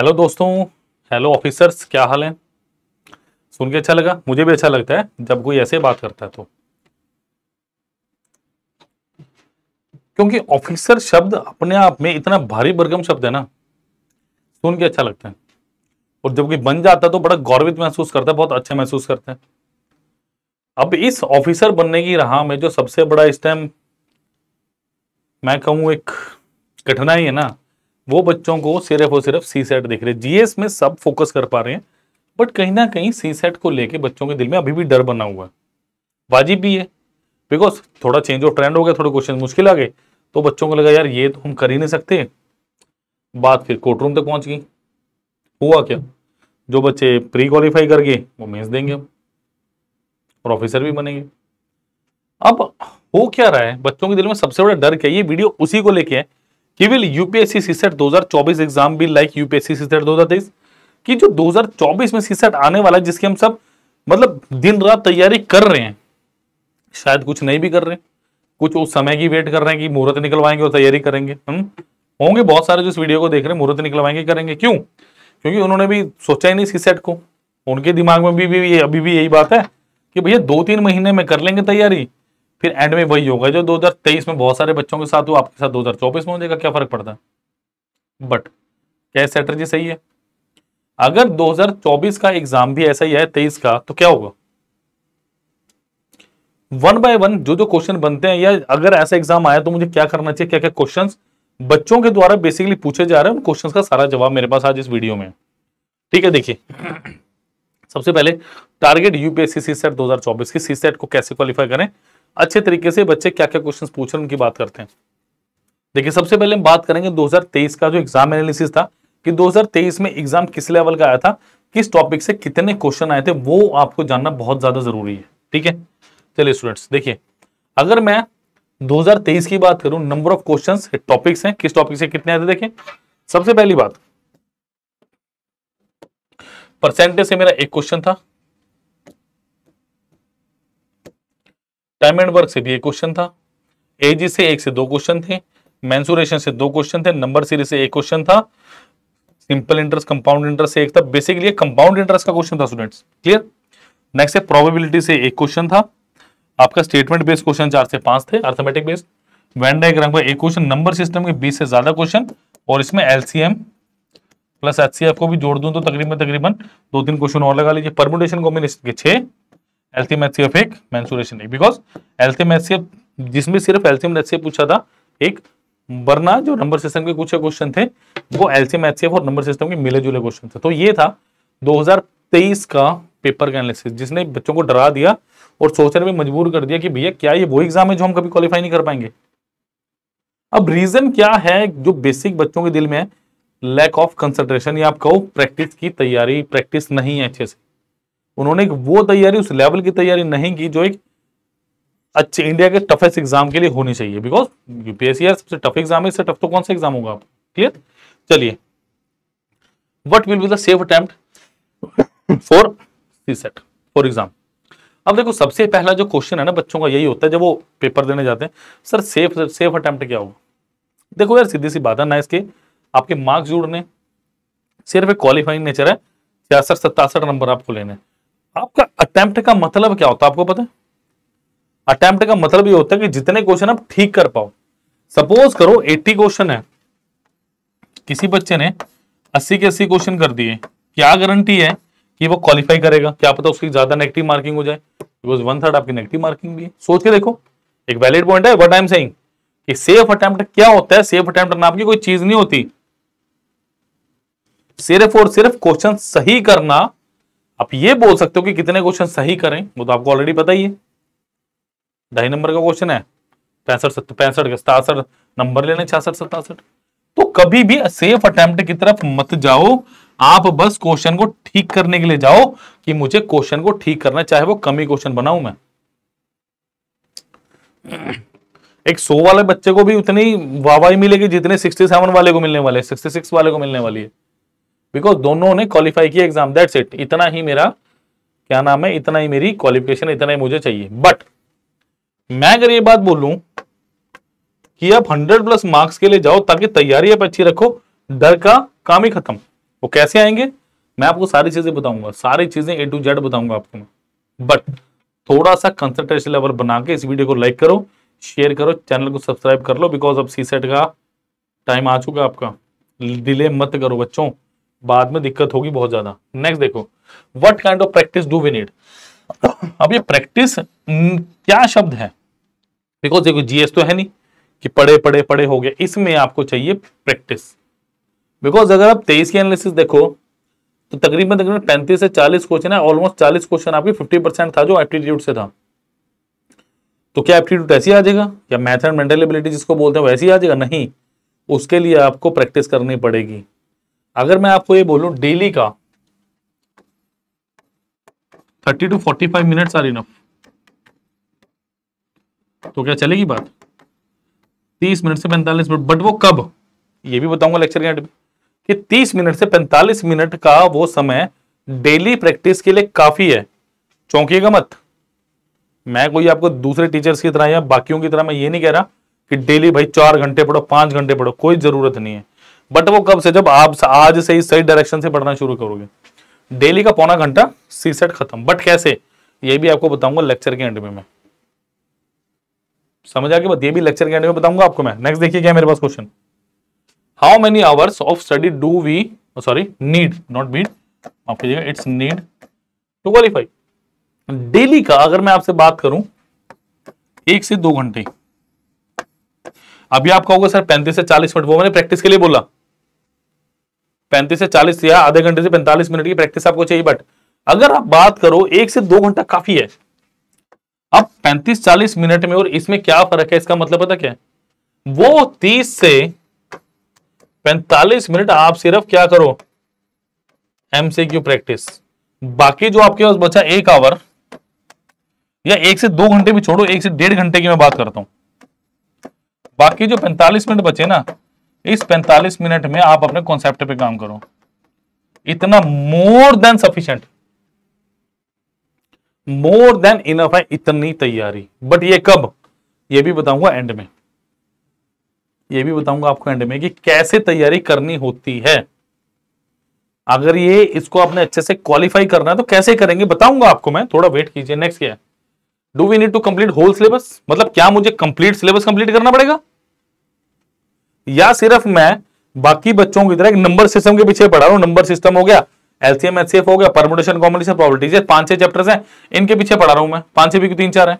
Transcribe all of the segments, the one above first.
hello दोस्तों hello officers क्या हाल है सुन के अच्छा लगा मुझे भी अच्छा लगता है जब कोई ऐसे बात करता है तो क्योंकि ऑफिसर शब्द अपने आप में इतना भारी बरगम शब्द है ना सुन के अच्छा लगता है और जब कोई बन जाता है तो बड़ा गौरवित महसूस करता है बहुत अच्छा महसूस करता है अब इस ऑफिसर बनने की राह में जो सबसे बड़ा इस टाइम मैं कहूँ एक कठिनाई है ना वो बच्चों को सिर्फ और सिर्फ सी सेट दिख रहे जीएस में सब फोकस कर पा रहे हैं बट कहीं ना कहीं सी सेट को लेके बच्चों के दिल में अभी भी डर बना हुआ है वाजिब भी है बिकॉज थोड़ा चेंज और ट्रेंड हो गया थोड़े क्वेश्चन मुश्किल आ गए तो बच्चों को लगा यार ये तो हम कर ही नहीं सकते बात फिर कोर्ट रूम तक पहुंच गई हुआ क्या जो बच्चे प्री क्वालिफाई कर गए वो मेंस देंगे हम और ऑफिसर भी बनेंगे अब हो क्या रहा है बच्चों के दिल में सबसे बड़ा डर क्या ये वीडियो उसी को लेके है कि विल यूपीएससी सीसेट 2024 एग्जाम भी लाइक यूपीएससी सीसेट 2023 कि जो 2024 में सीसेट आने वाला है जिसकी हम सब मतलब दिन रात तैयारी कर रहे हैं शायद कुछ नहीं भी कर रहे कुछ उस समय की वेट कर रहे हैं कि मुहूर्त निकलवाएंगे और तैयारी करेंगे हम होंगे बहुत सारे जो इस वीडियो को देख रहे हैं मुहूर्त निकलवाएंगे करेंगे क्यों क्योंकि उन्होंने भी सोचा ही नहीं सीसेट को उनके दिमाग में भी, भी, भी अभी भी यही बात है कि भैया दो तीन महीने में कर लेंगे तैयारी फिर एंड में वही होगा जो 2023 में बहुत सारे बच्चों के साथ हुआ आपके साथ 2024 में हो जाएगा क्या फर्क पड़ता है बट क्या स्ट्रेटर्जी सही है अगर 2024 का एग्जाम भी ऐसा ही है तेईस का तो क्या होगा वन बाय वन जो जो क्वेश्चन बनते हैं या अगर ऐसा एग्जाम आया तो मुझे क्या करना चाहिए क्या क्या क्वेश्चन बच्चों के द्वारा बेसिकली पूछे जा रहे हैं उन क्वेश्चन का सारा जवाब मेरे पास आज इस वीडियो में ठीक है देखिए सबसे पहले टारगेट यूपीएससी सीसेट 2024 की सी सेट को कैसे क्वालिफाई करें अच्छे तरीके से बच्चे क्या क्या क्वेश्चन पूछ रहे हैं उनकी बात करते हैं देखिए सबसे पहले हम बात करेंगे 2023 का जो एग्जाम एनालिसिस था कि 2023 में एग्जाम किस लेवल का आया था किस टॉपिक से कितने क्वेश्चन आए थे वो आपको जानना बहुत ज्यादा जरूरी है ठीक है चलिए स्टूडेंट्स देखिए अगर मैं 2023 की बात करूं नंबर ऑफ क्वेश्चन टॉपिक्स हैं किस टॉपिक से कितने आए थे देखें सबसे पहली बात परसेंटेज से मेरा एक क्वेश्चन था टाइम एंड वर्क से भी एक क्वेश्चन था एजी से एक से दो क्वेश्चन थे मैंसुरेशन से दो क्वेश्चन थे नंबर सीरीज से एक क्वेश्चन था सिंपल इंटरेस्ट कंपाउंड इंटरेस्ट से एक था बेसिकली कंपाउंड इंटरेस्ट का क्वेश्चन था स्टूडेंट्स क्लियर नेक्स्ट है प्रोबेबिलिटी से एक क्वेश्चन था आपका स्टेटमेंट बेस्ड क्वेश्चन चार से पांच थे अर्थमेटिक बेस्ड वेन डायग्राम का एक क्वेश्चन नंबर सिस्टम के बीस से ज्यादा क्वेश्चन और इसमें एलसीएम प्लस एचसीएफ को भी जोड़ दूं तो तकरीबन तकरीबन दो तीन क्वेश्चन और लगा लीजिए परमुटेशन कॉम्बिनेशन के छह एल्थियम एचसीएफ एक मैंसुरेशन एक बिकॉज एल्थियम एचसीएफ जिसमें सिर्फ एल्थियम एचसीएफ पूछा था एक वरना जो नंबर सिस्टम के कुछ क्वेश्चन थे वो एल्सियम एचसीएफ और नंबर सिस्टम के मिले जुले क्वेश्चन थे तो ये था 2023 का पेपर का एनालिसिस जिसने बच्चों को डरा दिया और सोचने में मजबूर कर दिया कि भैया क्या ये वो एग्जाम है जो हम कभी क्वालिफाई नहीं कर पाएंगे अब रीजन क्या है जो बेसिक बच्चों के दिल में है लैक ऑफ कंसंट्रेशन या आप कहो प्रैक्टिस की तैयारी प्रैक्टिस नहीं है अच्छे से उन्होंने वो तैयारी उस लेवल की तैयारी नहीं की जो एक अच्छे इंडिया के टफेस्ट एग्जाम के लिए होनी चाहिए बिकॉज यूपीएससी सबसे टफ एग्जाम है इससे टफ तो कौन सा एग्जाम होगा आप क्लियर चलिए what will be the safe attempt for CSAT for exam अब देखो सबसे पहला जो क्वेश्चन है ना बच्चों का यही होता है जब वो पेपर देने जाते हैं सर सेफ सेफ अटेम्प्ट क्या होगा देखो यार सीधी सी बात है ना इसके आपके मार्क्स जुड़ने सिर्फ एक क्वालिफाइंग नेचर है छियासठ सत्तासठ नंबर आपको लेने हैं आपका अटेम्प्ट का मतलब क्या होता है आपको पता है अटेम्प्ट का मतलब ये होता है कि जितने क्वेश्चन आप ठीक कर पाओ सपोज करो 80 क्वेश्चन है किसी बच्चे ने 80 के 80 क्वेश्चन कर दिए क्या गारंटी है कि वो क्वालिफाई करेगा क्या पता उसकी ज्यादा नेगेटिव मार्किंग हो जाए बिकॉज वन थर्ड आपकी नेगेटिव मार्किंग भी है सोच के देखो एक वैलिड पॉइंट है वट आई एम सेइंग कि सेफ अटेम्प्ट क्या होता है सेफ अटेम्प्ट नाम की कोई चीज नहीं होती सिर्फ और सिर्फ क्वेश्चन सही करना आप ये बोल सकते हो कि कितने क्वेश्चन सही करें वो तो आपको ऑलरेडी पता ही है ढाई नंबर का क्वेश्चन है पैंसठ पैंसठ सतासठ नंबर लेने छियासठ सतासठ तो कभी भी सेफ अटेम्प्ट की तरफ मत जाओ आप बस क्वेश्चन को ठीक करने के लिए जाओ कि मुझे क्वेश्चन को ठीक करना चाहे वो कमी क्वेश्चन बनाऊ मैं एक सो वाले बच्चे को भी उतनी वाहवाही मिलेगी जितने सिक्सटी सेवन वाले को मिलने वाले सिक्सटी सिक्स वाले को मिलने वाली है बिकॉज दोनों ने क्वालिफाई किया एग्जाम दैट्स इट इतना ही मेरा क्या नाम है इतना ही मेरी क्वालिफिकेशन इतना ही मुझे चाहिए बट मैं अगर ये बात बोलूं कि आप 100 प्लस मार्क्स के लिए जाओ ताकि तैयारी आप अच्छी रखो डर का काम ही खत्म वो कैसे आएंगे मैं आपको सारी चीजें बताऊंगा सारी चीजें ए टू जेड बताऊंगा आपको मैं बट थोड़ा सा कंसंट्रेशन लेवल बना के इस वीडियो को लाइक करो शेयर करो चैनल को सब्सक्राइब कर लो बिकॉज अब सी सेट का टाइम आ चुका आपका डिले मत करो बच्चों बाद में दिक्कत होगी बहुत ज्यादा नेक्स्ट देखो what kind of practice do we need अब ये प्रैक्टिस क्या शब्द है बिकॉज देखो जीएस तो है नहीं कि पढ़े पढ़े पढ़े हो गए इसमें आपको चाहिए प्रैक्टिस बिकॉज अगर आप तेईस की एनालिसिस देखो तो तकरीबन तकरीबन पैंतीस से चालीस क्वेश्चन है ऑलमोस्ट चालीस क्वेश्चन आपकी फिफ्टी परसेंट था जो एप्टीट्यूड से था तो क्या एप्टीट्यूड ऐसी आ जाएगा या मैथ एंड मेंटल जिसको बोलते हैं वैसी आ जाएगा नहीं उसके लिए आपको प्रैक्टिस करनी पड़ेगी अगर मैं आपको ये बोलूं डेली का thirty to forty five minute are enough तो क्या चलेगी बात तीस मिनट से पैंतालीस मिनट बट वो कब ये भी बताऊंगा लेक्चर के एंड कि तीस मिनट से पैंतालीस मिनट का वो समय डेली प्रैक्टिस के लिए काफी है चौंकिएगा मत मैं कोई आपको दूसरे टीचर्स की तरह या बाकियों की तरह मैं ये नहीं कह रहा कि डेली भाई चार घंटे पढ़ो पांच घंटे पढ़ो कोई जरूरत नहीं है बट वो कब से जब आप आज से ही सही डायरेक्शन से पढ़ना शुरू करोगे डेली का पौना घंटा सी सेट खत्म बट कैसे ये भी आपको बताऊंगा लेक्चर के एंड में मैं समझ आगे बात ये भी लेक्चर के एंड में बताऊंगा आपको मैं नेक्स्ट देखिए क्या मेरे पास question how many hours of study do we sorry need not bead माफ कीजिएगा it's need to qualify daily का अगर मैं आपसे बात करूं एक से दो घंटे अभी आप कहोगे सर पैंतीस से चालीस मिनट वो मैंने प्रैक्टिस के लिए बोला पैंतीस से चालीस या आधे घंटे से पैंतालीस मिनट की प्रैक्टिस आपको चाहिए बट अगर आप बात करो एक से दो घंटा काफी है अब पैंतीस चालीस मिनट में और इसमें क्या फर्क है इसका मतलब पता क्या है वो तीस से पैंतालीस मिनट आप सिर्फ क्या करो एमसीक्यू प्रैक्टिस बाकी जो आपके पास बचा एक आवर या एक से दो घंटे भी छोड़ो एक से डेढ़ घंटे की मैं बात करता हूं बाकी जो पैंतालीस मिनट बचे ना इस 45 मिनट में आप अपने कॉन्सेप्ट पे काम करो इतना more than sufficient more than enough है इतनी तैयारी बट ये कब ये भी बताऊंगा एंड में ये भी बताऊंगा आपको एंड में कि कैसे तैयारी करनी होती है अगर ये इसको आपने अच्छे से क्वालिफाई करना है तो कैसे करेंगे बताऊंगा आपको मैं थोड़ा वेट कीजिए नेक्स्ट क्या है do we need to complete whole syllabus मतलब क्या मुझे कंप्लीट सिलेबस कंप्लीट करना पड़ेगा या सिर्फ मैं बाकी बच्चों की तरह एक नंबर सिस्टम के पीछे पढ़ा रहा हूं नंबर सिस्टम हो गया एलसीएम एचसीएफ हो गया परमोटेशन कॉम्बिनेशन प्रॉपर्टीज पांच छह चैप्टर्स हैं इनके पीछे पढ़ा रहा हूं मैं पांच छह भी तीन चार है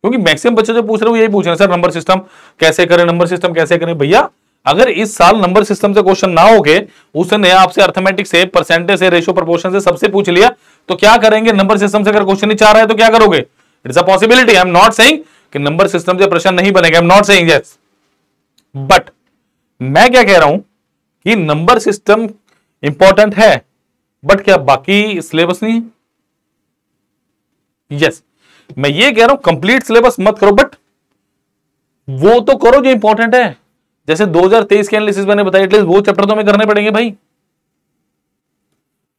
क्योंकि मैक्सिमम बच्चे जो पूछ रहे हो यही पूछ रहे हैं सर नंबर सिस्टम कैसे करें नंबर सिस्टम कैसे करें भैया अगर इस साल नंबर सिस्टम से क्वेश्चन ना हो गए उसने आपसे अर्थमेटिक से परसेंटेज से रेशियो प्रपोर्शन से सबसे पूछ लिया तो क्या करेंगे नंबर सिस्टम से अगर क्वेश्चन नहीं चाह रहा है तो क्या करोगे it's a possibility I am not saying कि नंबर सिस्टम से प्रश्न नहीं बनेगा I am not saying yes but मैं क्या कह रहा हूं कि नंबर सिस्टम इंपॉर्टेंट है बट क्या बाकी सिलेबस नहीं है यस मैं ये कह रहा हूं कंप्लीट सिलेबस मत करो बट वो तो करो जो इंपॉर्टेंट है जैसे 2023 के एनालिसिस मैंने बताया एटलीस्ट वो चैप्टर तो हमें करने पड़ेंगे भाई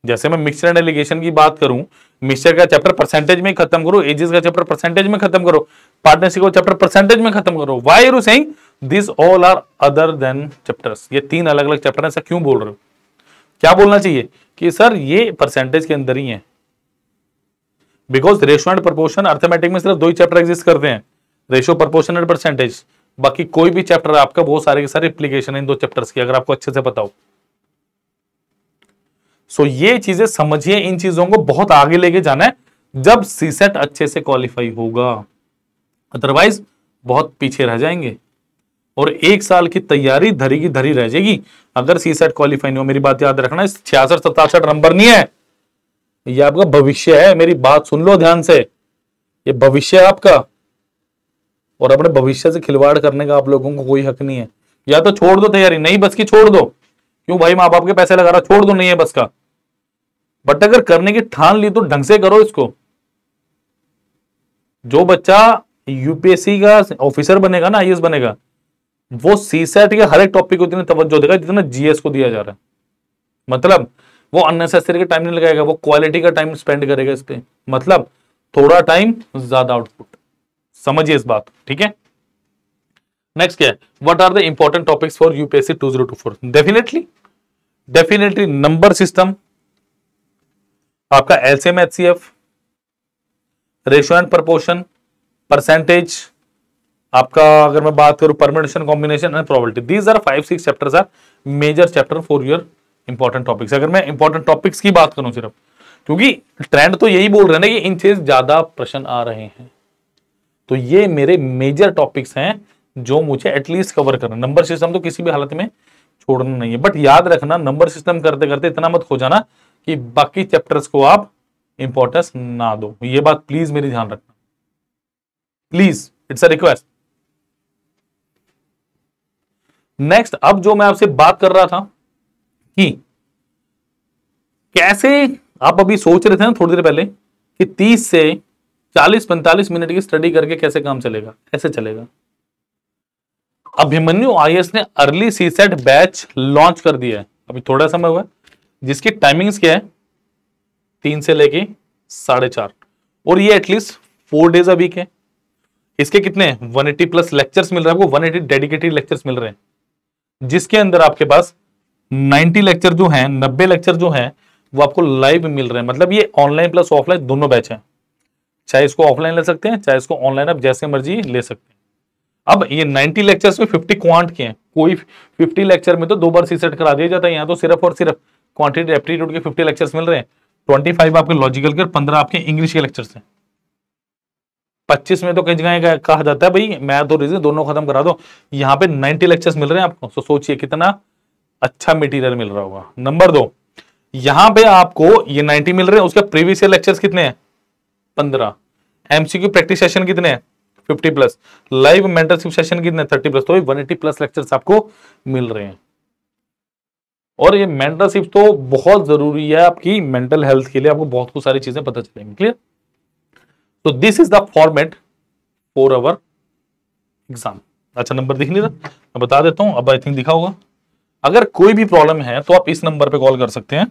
जैसे मैं मिक्सचर एंड एलिगेशन की बात करूं मिक्सचर का चैप्टर परसेंटेज में खत्म करो एजिस का चैप्टर परसेंटेज में खत्म करो पार्टनरशिप का चैप्टर परसेंटेज में खत्म करो why are you saying this all are other than chapters ये तीन अलग अलग चैप्टर ऐसा क्यों बोल रहे हो क्या बोलना चाहिए कि सर ये परसेंटेज के अंदर ही है because ratio and proportion arithmetic में सिर्फ दो ही चैप्टर एग्जिस्ट करते हैं रेशो प्रपोर्शन एंड परसेंटेज बाकी कोई भी चैप्टर आपका बहुत सारे के सारे एप्लीकेशन है इन दो चैप्टर्स की अगर आपको अच्छे से पता हो सो so, ये चीजें समझिए इन चीजों को बहुत आगे लेके जाना है जब सीसेट अच्छे से क्वालिफाई होगा अदरवाइज बहुत पीछे रह जाएंगे और एक साल की तैयारी धरी की धरी रह जाएगी अगर सी सेट क्वालिफाई नहीं हो मेरी बात याद रखना छियासठ सतासठ नंबर नहीं है ये आपका भविष्य है मेरी बात सुन लो ध्यान से ये भविष्य है आपका और अपने भविष्य से खिलवाड़ करने का आप लोगों को कोई हक नहीं है या तो छोड़ दो तैयारी नहीं बस की छोड़ दो क्यों भाई माँ बाप के पैसे लगा रहा छोड़ दो नहीं है बस का बट अगर करने की ठान ली तो ढंग से करो इसको जो बच्चा यूपीएससी का ऑफिसर बनेगा ना आई बनेगा वो सीसेट के हर एक टॉपिक को इतनी तवज्जो देगा जितना जीएस को दिया जा रहा है मतलब वो अननेसेसरी का टाइम नहीं लगाएगा वो क्वालिटी का टाइम स्पेंड करेगा इस पर मतलब थोड़ा टाइम ज्यादा आउटपुट समझिए इस बात ठीक है नेक्स्ट क्या है what are the important topics for UPSC two zero definitely definitely number system आपका LCM HCF ratio and proportion percentage आपका अगर मैं बात करूं permutation combination and probability these are five six chapter are major chapter for your important topics अगर मैं important topics की बात करूं सिर्फ क्योंकि ट्रेंड तो यही बोल रहे ना कि चीज ज्यादा प्रश्न आ रहे हैं तो ये मेरे मेजर टॉपिक्स हैं जो मुझे एटलीस्ट कवर करना नंबर सिस्टम तो किसी भी हालत में छोड़ना नहीं है बट याद रखना नंबर सिस्टम करते करते इतना मत हो जाना कि बाकी चैप्टर्स को आप इंपॉर्टेंस ना दो ये बात प्लीज मेरी ध्यान रखना please it's a request next अब जो मैं आपसे बात कर रहा था कि कैसे आप अभी सोच रहे थे ना थोड़ी देर पहले कि 30 से 40-45 मिनट की स्टडी करके कैसे काम चलेगा कैसे चलेगा अभिमन्यु आई ने early CSAT batch launch कर दिया है अभी थोड़ा समय हुआ जिसकी टाइमिंग्स क्या है तीन से लेके साढ़े चार और ये at least four days a week है इसके कितने 180 प्लस लेक्चर्स मिल रहे हैं आपको 180 डेडिकेटेड लेक्चर्स मिल रहे हैं जिसके अंदर आपके पास 90 लेक्चर जो हैं 90 लेक्चर जो हैं वो आपको लाइव मिल रहे हैं मतलब ये ऑनलाइन प्लस ऑफलाइन दोनों बैच हैं चाहे इसको ऑफलाइन ले सकते हैं चाहे इसको ऑनलाइन आप जैसे मर्जी ले सकते हैं अब ये 90 लेक्चर्स में 50 क्वांट के हैं कोई 50 लेक्चर में तो दो बार सी सेट करा दिया जाता है यहाँ तो सिर्फ और सिर्फ क्वांटिटी एप्टीट्यूड के 50 लेक्चर्स मिल रहे हैं 25 आपके लॉजिकल के और 15 आपके इंग्लिश के लेक्चर्स हैं पच्चीस में तो कहीं जगह कहा जाता है भाई मैथ और रीजन दोनों खत्म करा दो यहाँ पे नाइनटी लेक्चर्स मिल रहे हैं आपको तो सोचिए कितना अच्छा मटेरियल मिल रहा होगा नंबर दो यहां पे आपको ये 90 मिल रहे हैं उसके प्रीवियस ईयर लेक्चर्स कितने हैं 15 एमसीक्यू प्रैक्टिस सेशन कितने हैं 50 प्लस लाइव मेंटरशिप सेशन कितने 30 प्लस तो 180 प्लस लेक्चर्स आपको मिल रहे हैं और ये मेंटरशिप तो बहुत जरूरी है आपकी मेंटल हेल्थ के लिए आपको बहुत कुछ सारी चीजें पता चलेंगी क्लियर तो this is the format for our exam अच्छा नंबर दिख नहीं रहा मैं बता देता हूं अब आई थिंक दिखा होगा अगर कोई भी प्रॉब्लम है तो आप इस नंबर पे कॉल कर सकते हैं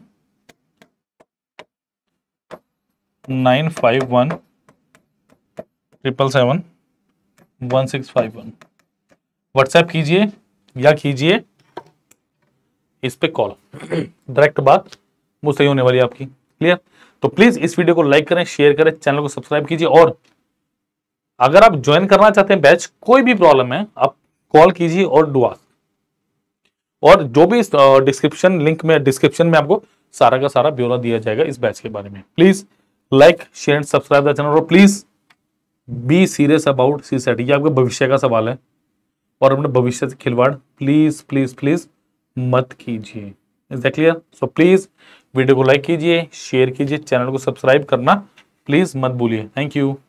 nine five one triple seven one six five one WhatsApp कीजिए या कीजिए इस पे कॉल डायरेक्ट बात मुझसे होने वाली आपकी क्लियर तो प्लीज इस वीडियो को लाइक करें शेयर करें चैनल को सब्सक्राइब कीजिए और अगर आप ज्वाइन करना चाहते हैं बैच कोई भी प्रॉब्लम है आप कॉल कीजिए और डुआ और जो भी डिस्क्रिप्शन लिंक में डिस्क्रिप्शन में आपको सारा का सारा ब्यौरा दिया जाएगा इस बैच के बारे में please like share and subscribe the channel और please be serious about CSAT ये आपके भविष्य का सवाल है और अपने भविष्य से खिलवाड़ प्लीज प्लीज प्लीज मत कीजिए is that clear so please video को लाइक कीजिए शेयर कीजिए चैनल को सब्सक्राइब करना प्लीज़ मत भूलिए थैंक यू